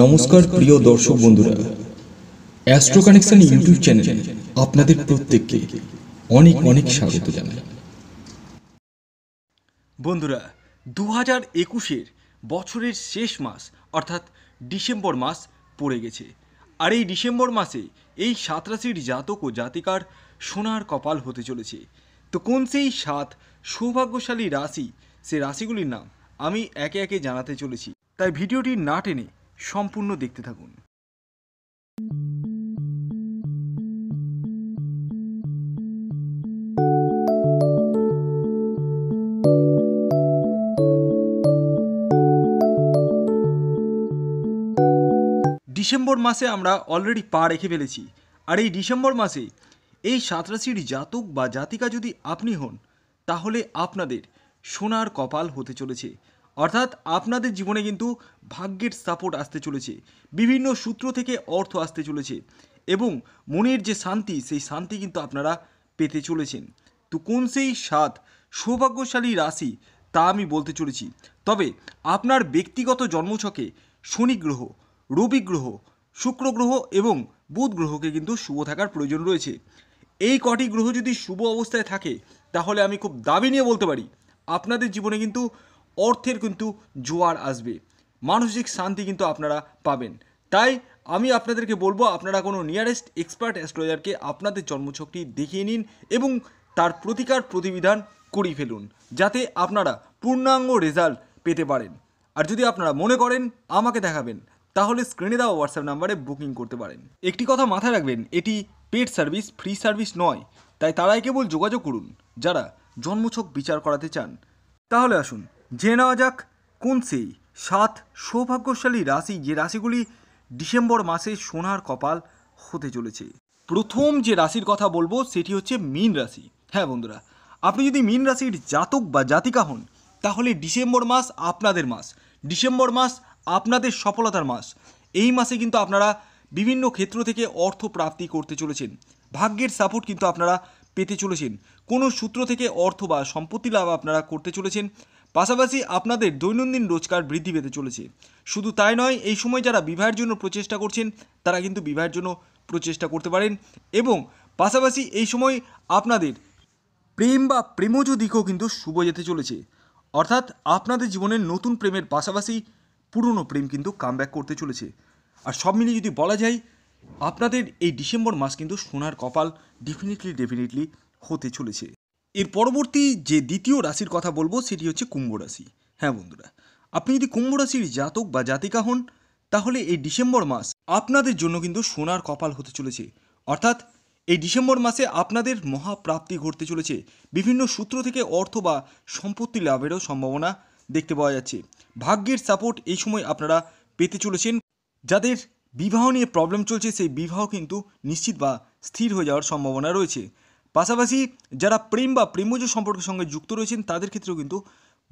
নমস্কার প্রিয় দর্শক বন্ধুরা অ্যাস্ট্রো কানেকশন ইউটিউব চ্যানেলে আপনাদের প্রত্যেককে অনেক অনেক স্বাগত জানাই বন্ধুরা দু হাজার একুশের বছরের শেষ মাস অর্থাৎ ডিসেম্বর মাস পড়ে গেছে আর এই ডিসেম্বর মাসে এই সাত রাশির জাতক ও জাতিকার সোনার কপাল হতে চলেছে তো কোন সেই সাত সৌভাগ্যশালী রাশি সে রাশিগুলির নাম আমি একে একে জানাতে চলেছি তাই ভিডিওটি না টেনে সম্পূর্ণ দেখতে থাকুন ডিসেম্বর মাসে আমরা অলরেডি পা রেখে ফেলেছি আর এই ডিসেম্বর মাসে এই সাঁতরাশির জাতক বা জাতিকা যদি আপনি হন তাহলে আপনাদের সোনার কপাল হতে চলেছে অর্থাৎ আপনাদের জীবনে কিন্তু ভাগ্যের সাপোর্ট আসতে চলেছে বিভিন্ন সূত্র থেকে অর্থ আসতে চলেছে এবং মনের যে শান্তি সেই শান্তি কিন্তু আপনারা পেতে চলেছেন তো কোন সেই সাত সৌভাগ্যশালী রাশি তা আমি বলতে চলেছি তবে আপনার ব্যক্তিগত জন্মছকে শনি গ্রহ রবি গ্রহ শুক্র গ্রহ এবং বুধ গ্রহকে কিন্তু শুভ থাকার প্রয়োজন রয়েছে এই কটি গ্রহ যদি শুভ অবস্থায় থাকে তাহলে আমি খুব দাবি নিয়ে বলতে পারি আপনাদের জীবনে কিন্তু অর্থের কিন্তু জোয়ার আসবে মানসিক শান্তি কিন্তু আপনারা পাবেন তাই আমি আপনাদেরকে বলবো আপনারা কোনো নিয়ারেস্ট এক্সপার্ট অ্যাস্ট্রোলজারকে আপনাদের জন্মছকটি দেখিয়ে নিন এবং তার প্রতিকার প্রতিবিধান করি ফেলুন যাতে আপনারা পূর্ণাঙ্গ রেজাল্ট পেতে পারেন আর যদি আপনারা মনে করেন আমাকে দেখাবেন তাহলে স্ক্রিনে দেওয়া হোয়াটসঅ্যাপ নাম্বারে বুকিং করতে পারেন একটি কথা মাথায় রাখবেন এটি পেড সার্ভিস ফ্রি সার্ভিস নয় তাই তারাই কেবল যোগাযোগ করুন যারা জন্মছক বিচার করাতে চান তাহলে আসুন জেনে নেওয়া যাক কোন সেই সাত সৌভাগ্যশালী রাশি যে রাশিগুলি ডিসেম্বর মাসে সোনার কপাল হতে চলেছে প্রথম যে রাশির কথা বলবো সেটি হচ্ছে মীন রাশি হ্যাঁ বন্ধুরা আপনি যদি মীন রাশির জাতক বা জাতিকা হন তাহলে ডিসেম্বর মাস আপনাদের মাস ডিসেম্বর মাস আপনাদের সফলতার মাস এই মাসে কিন্তু আপনারা বিভিন্ন ক্ষেত্র থেকে অর্থ প্রাপ্তি করতে চলেছেন ভাগ্যের সাপোর্ট কিন্তু আপনারা পেতে চলেছেন কোনো সূত্র থেকে অর্থ বা সম্পত্তি লাভ আপনারা করতে চলেছেন পাশাপাশি আপনাদের দৈনন্দিন রোজগার বৃদ্ধি পেতে চলেছে শুধু তাই নয় এই সময় যারা বিবাহের জন্য প্রচেষ্টা করছেন তারা কিন্তু বিবাহের জন্য প্রচেষ্টা করতে পারেন এবং পাশাপাশি এই সময় আপনাদের প্রেম বা প্রেমজ দিকও কিন্তু শুভ যেতে চলেছে অর্থাৎ আপনাদের জীবনের নতুন প্রেমের পাশাপাশি পুরনো প্রেম কিন্তু কামব্যাক করতে চলেছে আর সব মিলিয়ে যদি বলা যায় আপনাদের এই ডিসেম্বর মাস কিন্তু সোনার কপাল ডেফিনেটলি ডেফিনেটলি হতে চলেছে এর পরবর্তী যে দ্বিতীয় রাশির কথা বলবো সেটি হচ্ছে কুম্ভ রাশি হ্যাঁ বন্ধুরা আপনি যদি কুম্ভ রাশির জাতক বা জাতিকা হন তাহলে এই ডিসেম্বর মাস আপনাদের জন্য কিন্তু সোনার কপাল হতে চলেছে অর্থাৎ এই ডিসেম্বর মাসে আপনাদের মহাপ্রাপ্তি ঘটতে চলেছে বিভিন্ন সূত্র থেকে অর্থ বা সম্পত্তি লাভেরও সম্ভাবনা দেখতে পাওয়া যাচ্ছে ভাগ্যের সাপোর্ট এই সময় আপনারা পেতে চলেছেন যাদের বিবাহ নিয়ে প্রবলেম চলছে সেই বিবাহ কিন্তু নিশ্চিত বা স্থির হয়ে যাওয়ার সম্ভাবনা রয়েছে পাশাপাশি যারা প্রেম বা প্রেমজ সম্পর্কের সঙ্গে যুক্ত রয়েছেন তাদের ক্ষেত্রেও কিন্তু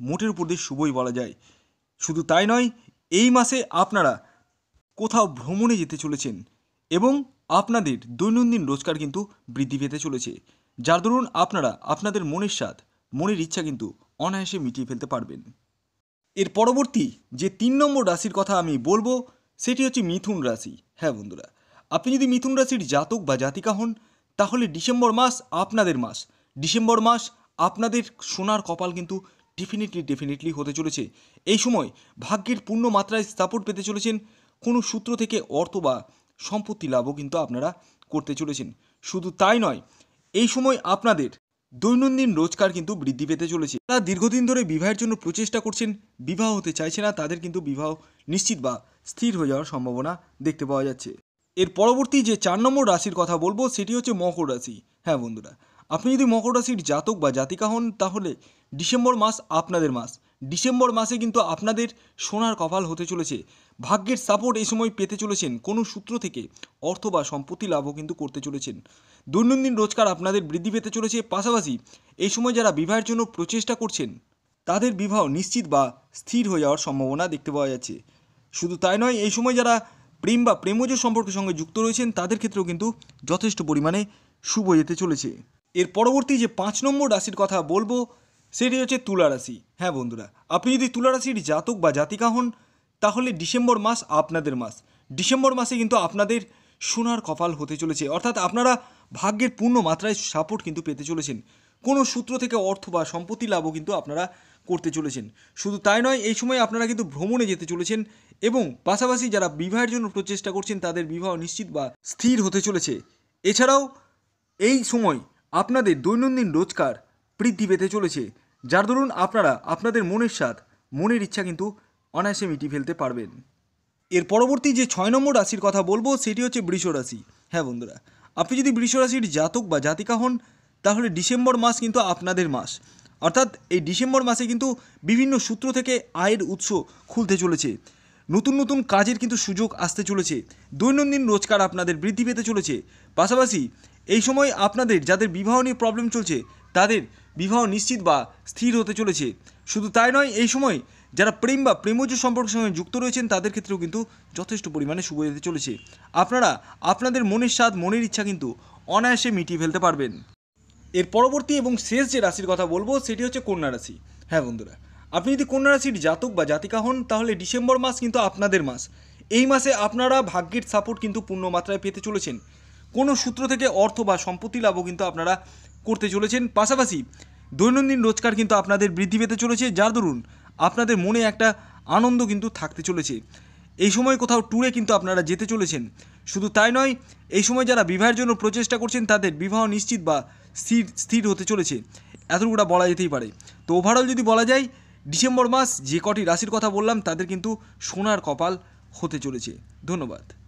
মোটের উপর দিয়ে শুভই বলা যায় শুধু তাই নয় এই মাসে আপনারা কোথাও ভ্রমণে যেতে চলেছেন এবং আপনাদের দৈনন্দিন রোজগার কিন্তু বৃদ্ধি পেতে চলেছে যার দরুন আপনারা আপনাদের মনের স্বাদ মনের ইচ্ছা কিন্তু অনায়াসে মিটিয়ে ফেলতে পারবেন এর পরবর্তী যে তিন নম্বর রাশির কথা আমি বলবো সেটি হচ্ছে মিথুন রাশি হ্যাঁ বন্ধুরা আপনি যদি মিথুন রাশির জাতক বা জাতিকা হন তাহলে ডিসেম্বর মাস আপনাদের মাস ডিসেম্বর মাস আপনাদের সোনার কপাল কিন্তু ডেফিনেটলি ডেফিনেটলি হতে চলেছে এই সময় ভাগ্যের পূর্ণ মাত্রায় সাপোর্ট পেতে চলেছেন কোনো সূত্র থেকে অর্থ বা সম্পত্তি লাভও কিন্তু আপনারা করতে চলেছেন শুধু তাই নয় এই সময় আপনাদের দৈনন্দিন রোজগার কিন্তু বৃদ্ধি পেতে চলেছে তারা দীর্ঘদিন ধরে বিবাহের জন্য প্রচেষ্টা করছেন বিবাহ হতে চাইছে না তাদের কিন্তু বিবাহ নিশ্চিত বা স্থির হয়ে যাওয়ার সম্ভাবনা দেখতে পাওয়া যাচ্ছে এর পরবর্তী যে চার নম্বর রাশির কথা বলবো সেটি হচ্ছে মকর রাশি হ্যাঁ বন্ধুরা আপনি যদি মকর রাশির জাতক বা জাতিকা হন তাহলে ডিসেম্বর মাস আপনাদের মাস ডিসেম্বর মাসে কিন্তু আপনাদের সোনার কপাল হতে চলেছে ভাগ্যের সাপোর্ট এই সময় পেতে চলেছেন কোনো সূত্র থেকে অর্থ বা সম্পত্তি লাভও কিন্তু করতে চলেছেন দৈনন্দিন রোজগার আপনাদের বৃদ্ধি পেতে চলেছে পাশাপাশি এই সময় যারা বিবাহের জন্য প্রচেষ্টা করছেন তাদের বিবাহ নিশ্চিত বা স্থির হয়ে যাওয়ার সম্ভাবনা দেখতে পাওয়া যাচ্ছে শুধু তাই নয় এই সময় যারা প্রেম বা প্রেমজ সম্পর্কের সঙ্গে যুক্ত রয়েছেন তাদের ক্ষেত্রেও কিন্তু যথেষ্ট পরিমাণে শুভ যেতে চলেছে এর পরবর্তী যে পাঁচ নম্বর রাশির কথা বলবো সেটি হচ্ছে তুলা রাশি হ্যাঁ বন্ধুরা আপনি যদি তুলা রাশির জাতক বা জাতিকা হন তাহলে ডিসেম্বর মাস আপনাদের মাস ডিসেম্বর মাসে কিন্তু আপনাদের সোনার কপাল হতে চলেছে অর্থাৎ আপনারা ভাগ্যের পূর্ণ মাত্রায় সাপোর্ট কিন্তু পেতে চলেছেন কোনো সূত্র থেকে অর্থ বা সম্পত্তি লাভও কিন্তু আপনারা করতে চলেছেন শুধু তাই নয় এই সময় আপনারা কিন্তু ভ্রমণে যেতে চলেছেন এবং পাশাপাশি যারা বিবাহের জন্য প্রচেষ্টা করছেন তাদের বিবাহ নিশ্চিত বা স্থির হতে চলেছে এছাড়াও এই সময় আপনাদের দৈনন্দিন রোজগার বৃদ্ধি পেতে চলেছে যার দরুন আপনারা আপনাদের মনের স্বাদ মনের ইচ্ছা কিন্তু অনায়াসে মিটি ফেলতে পারবেন এর পরবর্তী যে ছয় নম্বর রাশির কথা বলবো সেটি হচ্ছে বৃষ রাশি হ্যাঁ বন্ধুরা আপনি যদি বৃষ রাশির জাতক বা জাতিকা হন তাহলে ডিসেম্বর মাস কিন্তু আপনাদের মাস অর্থাৎ এই ডিসেম্বর মাসে কিন্তু বিভিন্ন সূত্র থেকে আয়ের উৎস খুলতে চলেছে নতুন নতুন কাজের কিন্তু সুযোগ আসতে চলেছে দৈনন্দিন রোজগার আপনাদের বৃদ্ধি পেতে চলেছে পাশাপাশি এই সময় আপনাদের যাদের বিবাহ নিয়ে প্রবলেম চলছে তাদের বিবাহ নিশ্চিত বা স্থির হতে চলেছে শুধু তাই নয় এই সময় যারা প্রেম বা প্রেমজ সম্পর্কের সঙ্গে যুক্ত রয়েছেন তাদের ক্ষেত্রেও কিন্তু যথেষ্ট পরিমাণে শুভ যেতে চলেছে আপনারা আপনাদের মনের স্বাদ মনের ইচ্ছা কিন্তু অনায়াসে মিটিয়ে ফেলতে পারবেন এর পরবর্তী এবং শেষ যে রাশির কথা বলবো সেটি হচ্ছে কন্যা রাশি হ্যাঁ বন্ধুরা আপনি যদি কন্যা রাশির জাতক বা জাতিকা হন তাহলে ডিসেম্বর মাস কিন্তু আপনাদের মাস এই মাসে আপনারা ভাগ্যের সাপোর্ট কিন্তু পূর্ণ মাত্রায় পেতে চলেছেন কোনো সূত্র থেকে অর্থ বা সম্পত্তি লাভও কিন্তু আপনারা করতে চলেছেন পাশাপাশি দৈনন্দিন রোজগার কিন্তু আপনাদের বৃদ্ধি পেতে চলেছে যার দরুন আপনাদের মনে একটা আনন্দ কিন্তু থাকতে চলেছে এই সময় কোথাও ট্যুরে কিন্তু আপনারা যেতে চলেছেন শুধু তাই নয় এই সময় যারা বিবাহের জন্য প্রচেষ্টা করছেন তাদের বিবাহ নিশ্চিত বা স্থির স্থির হতে চলেছে এতটুকুটা বলা যেতেই পারে তো ওভারঅল যদি বলা যায় ডিসেম্বর মাস যে কটি রাশির কথা বললাম তাদের কিন্তু সোনার কপাল হতে চলেছে ধন্যবাদ